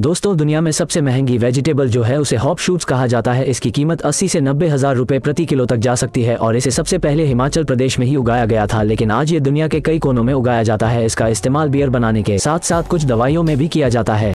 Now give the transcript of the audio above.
दोस्तों दुनिया में सबसे महंगी वेजिटेबल जो है उसे हॉप शूट्स कहा जाता है इसकी कीमत 80 से नब्बे हज़ार रुपए प्रति किलो तक जा सकती है और इसे सबसे पहले हिमाचल प्रदेश में ही उगाया गया था लेकिन आज ये दुनिया के कई कोनों में उगाया जाता है इसका इस्तेमाल बियर बनाने के साथ साथ कुछ दवाइयों में भी किया जाता है